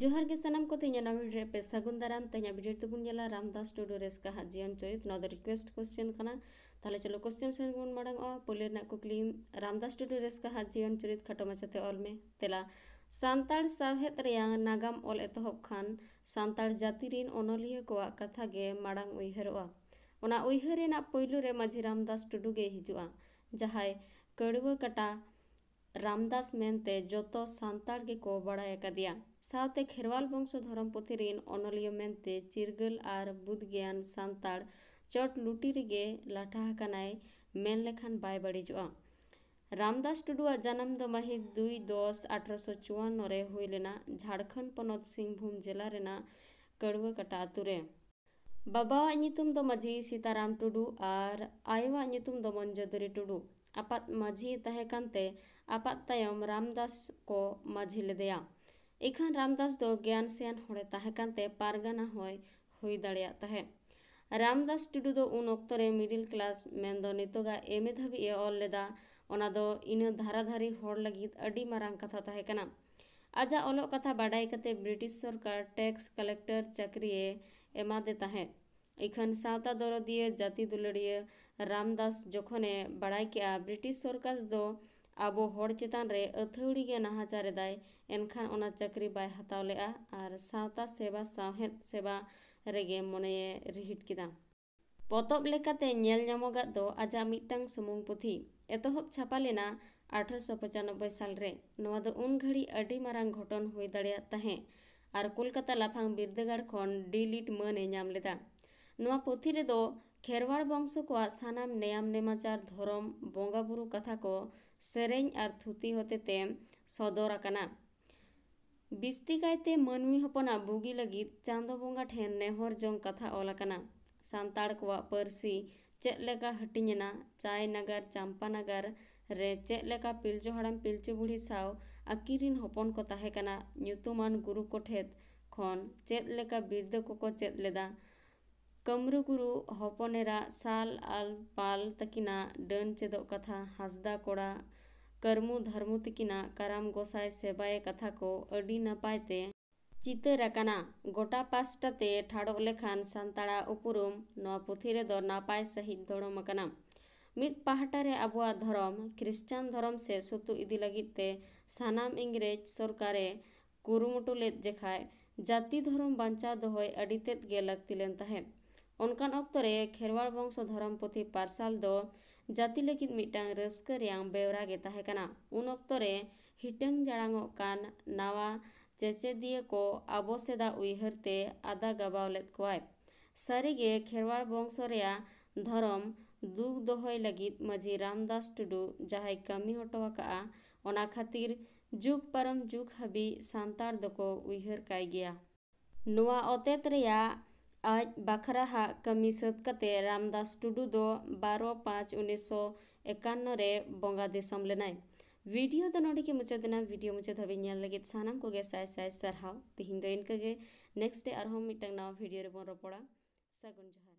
जोहर के सामान को तीन नाम पे सगुन दाराम तेज भिडियो तेबा रामदास टुडू रेस्का हाँ जीवन चरित ना रिक्वेस्ट कोश्चन तेल चलो कोश्चन से माड़ा पोलो कुकली रामदास टुडू रेस्का हाँ जीवन चरित खाटो माचाते अलमे तेला सानतार सहेद नागाम ऑल एत खान सानतार जतिन अनलिया को कथा गे माड़ उहरों उहर पैलू रामदास टुडू हजू जहाँ कड़ुआ कटा ᱨᱟᱢᱫᱟᱥ ᱢᱮᱱᱛᱮ ᱡᱚᱛᱚ ᱥᱟᱱᱛᱟᱲ ᱜᱮᱠᱚ ᱵᱟᱲᱟᱭ ᱟᱠᱟᱫᱮᱭᱟ ᱥᱟᱶᱛᱮ ᱠᱷᱮᱨᱣᱟᱞ ᱵᱚᱝᱥᱚ ᱫᱷᱚᱨᱚᱢ ᱯᱩᱛᱷᱤ ᱨᱮᱱ ᱚᱱᱚᱞᱤᱭᱟᱹ ᱢᱮᱱᱛᱮ ᱪᱤᱨᱜᱟᱹᱞ ᱟᱨ ᱵᱩᱫᱽᱜᱮᱭᱟᱱ ᱥᱟᱱᱛᱟᱲ ᱪᱚᱴᱞᱩᱴᱤ ᱨᱮᱜᱮ ᱞᱟᱴᱷᱟ ᱟᱠᱟᱱᱟᱭ ᱢᱮᱱ ᱞᱮᱠᱷᱟᱱ ᱵᱟᱭ ᱵᱟᱹᱲᱤᱡᱚᱜᱼᱟ ᱨᱟᱢᱫᱟᱥ ᱴᱩᱰᱩᱣᱟᱜ ᱡᱟᱱᱟᱢ ᱫᱚ ᱢᱟᱹᱦᱤᱛ ᱫᱩᱭ ᱫᱚᱥ ᱟᱴᱷᱨᱚᱥᱚ ᱪᱩᱣᱟᱱᱱᱚ ᱨᱮ ᱦᱩᱭ ᱞᱮᱱᱟ ᱡᱷᱟᱲᱠᱷᱚᱸᱰ ᱯᱚᱱᱚᱛ ᱥᱤᱝᱵᱷᱩᱢ ᱡᱮᱞᱟ ᱨᱮᱱᱟᱜ ᱠᱟᱹᱲᱣᱟᱹ ᱠᱟᱴᱟ ᱟᱛᱩ ᱨᱮ बाबा मजी सीताराम टुडू और आयोम मंजदरी टुडू आपात मजी तहकते आपात तयम रामदास को मजी लेदे इखान रामदास दो ज्ञान सियान हड़े तहकते पारगाना हय हुई दड़िया तहे रामदास टुडू दो उन ओक्तरे मिडिल क्लास मेन दो नितोगा एमए धाबी ए ऑल लेदा ओना दो इन धाराधारी होड़ लगित अडी मारांग कथा तहकना आजा ओलो कथा बाडाई कते ब्रिटिश सरकार टैक्स कलेक्टर चक्रिए एमादे तहे ᱮᱱᱠᱷᱟᱱ ᱥᱟᱶᱛᱟ ᱫᱚᱨᱚᱫᱤᱭᱟᱹ ᱡᱟᱹᱛᱤ ᱫᱩᱞᱟᱹᱲᱤᱭᱟᱹ ᱨᱟᱢᱫᱟᱥ ᱡᱚᱠᱷᱚᱱᱮ ᱵᱟᱲᱟᱭ ᱠᱮᱜᱼᱟ ᱵᱨᱤᱴᱤᱥ ᱥᱚᱨᱠᱟᱨ ᱫᱚ ᱟᱵᱚ ᱦᱚᱲ ᱪᱮᱛᱟᱱ ᱨᱮ ᱟᱹᱛᱷᱟᱹᱣᱲᱤ ᱜᱮ ᱱᱟᱦᱟᱪᱟᱨ ᱮᱫᱟᱭ ᱮᱱᱠᱷᱟᱱ ᱚᱱᱟ ᱪᱟᱹᱠᱨᱤ ᱵᱟᱭ ᱦᱟᱛᱟᱣ ᱞᱮᱜᱼᱟ ᱟᱨ ᱥᱟᱶᱛᱟ ᱥᱮᱵᱟ ᱥᱟᱶᱦᱮᱫ ᱥᱮᱵᱟ ᱨᱮᱜᱮ ᱢᱚᱱᱮᱭᱮ ᱨᱤᱦᱤᱴ ᱠᱮᱫᱟ ᱯᱚᱛᱚᱵ ᱞᱮᱠᱟᱛᱮ ᱧᱮᱞ ᱧᱟᱢᱚᱜᱟᱜ ᱫᱚ ᱟᱡᱟᱜ ᱢᱤᱫᱴᱟᱝ ᱥᱩᱢᱩᱝ ᱯᱩᱛᱷᱤ ᱮᱛᱚᱦᱚᱵ ᱪᱷᱟᱯᱟ ᱞᱮᱱᱟ ᱟᱴᱷᱨᱚᱥᱚ ᱯᱚᱸᱪᱟᱱᱚᱵᱵᱚᱭ ᱥᱟᱞᱨᱮ ᱱᱚᱣᱟ ᱫᱚ ᱩᱱ ᱜᱷᱟᱹᱲᱤ ᱟᱹᱰᱤ ᱢᱟᱨᱟᱝ ᱜᱷᱚᱴᱚᱱ ᱦᱩᱭ ᱫᱟᱲᱮᱭᱟᱜ ᱛᱟᱦᱮᱸ ᱟᱨ ᱠᱳᱞᱠᱟᱛᱟ ᱞᱟᱯᱷᱟᱝ ᱵᱤᱨᱫᱟᱹᱜᱟᱲ ᱠᱷᱚᱱ ᱰᱤᱞᱤᱴ ᱢᱟᱹᱱᱮ ᱧᱟᱢ ᱞᱮᱫᱟ पुथी खेरवाल वंश को सामान नयाम नेमाचार धरम बंगा बो कथा को सेन और थूती हते सदर अकना बस्ती कायते मनमी हपना बुगी लगी चांदो बंगा ठेन नेहर जंग कथा ओलकना सानताड़ी चलका हटिना चाय नगर चंपा नगर रे चलका पिलचो हड़म पिलचो बुढ़ी साव अकीरिन हपन को गुरु को ठेत खन चेका बिरद को को चेदा कमरुकुरु हपनेरा साल आल पाल तकिना डन चेदो कथा हासदा कोड़ा कर्मु धर्मु तकिना कराम गोसाय सेबाय कथा को अडी नपायते चितर कना गोटा पास्टा ते ठाड़ो लेखान संताड़ा उपुरुम नवा पुथीरे दो नपाय सहित दोड़ो मकना मित पहाटा रे अबुआ धर्म ख्रिस्टान धर्म से सुतु इदी लगित ते सानाम इंग्रेज सरकारे कुरुमुटु जेखाय जाति धर्म बांचा दोहय अडितेत गे लगती लेन तहें ᱚᱱᱠᱟᱱ ᱚᱠᱛᱚ ᱨᱮ ᱠᱷᱮᱨᱣᱟᱲ ᱵᱚᱝᱥᱚ ᱫᱷᱚᱨᱚᱢ ᱯᱩᱛᱷᱤ ᱯᱟᱨᱥᱟᱞ ᱫᱚ ᱡᱟᱹᱛᱤ ᱞᱟᱹᱜᱤᱫ ᱢᱤᱫᱴᱟᱝ ᱨᱟᱹᱥᱠᱟᱹ ᱨᱮᱭᱟᱜ ᱵᱮᱣᱨᱟ ᱜᱮ ᱛᱟᱦᱮᱸ ᱠᱟᱱᱟ ᱩᱱ ᱚᱠᱛᱚ ᱨᱮ ᱦᱤᱴᱟᱹᱝ ᱡᱟᱲᱟᱝᱚᱜ ᱠᱟᱱ ᱱᱟᱣᱟ ᱪᱮᱪᱮᱫᱤᱭᱟᱹ ᱠᱚ ᱟᱵᱚ ᱥᱮᱫᱟᱜ ᱩᱭᱦᱟᱹᱨ ᱛᱮ ᱟᱫᱟ ᱜᱟᱵᱟᱣ ᱞᱮᱫ ᱠᱚᱣᱟᱭ ᱥᱟᱹᱨᱤᱜᱮ ᱠᱷᱮᱨᱣᱟᱲ ᱵᱚᱝᱥᱚ ᱨᱮᱭᱟᱜ ᱫᱷᱚᱨᱚᱢ ᱫᱩᱠ ᱫᱚᱦᱚᱭ ᱞᱟᱹᱜᱤᱫ ᱢᱟᱹᱡᱷᱤ ᱨᱟᱢᱫᱟᱥ ᱴᱩᱰᱩ ᱡᱟᱦᱟᱸᱭ ᱠᱟᱹᱢᱤ ᱦᱚᱴᱚ ᱟᱠᱟᱜᱼᱟ ᱚᱱᱟ ᱠᱷᱟᱹᱛᱤᱨ ᱡᱩᱜᱽ ᱯᱟᱨᱚᱢ ᱡᱩᱜᱽ ᱦᱟᱹᱵᱤᱡ ᱥᱟᱱᱛᱟᱲ ᱫᱚᱠᱚ ᱩᱭᱦᱟᱹᱨ ᱠᱟᱭ ᱜᱮᱭᱟ ᱱᱚᱣᱟ ᱚᱛᱮᱛ ᱨᱮᱭᱟᱜ आज बाखरा हा कमी सदकते रामदास टुडू दो बारो पाँच उन्नीस एकान्न बंगा दिसम लेना वीडियो दो नोड़े मुचादना वीडियो मुचाद हावी नल सामान साय साय सारा तेहन दो इनका नेक्स्ट डे और मिट्टा नवा भिडियो रेबा सगुन जहाँ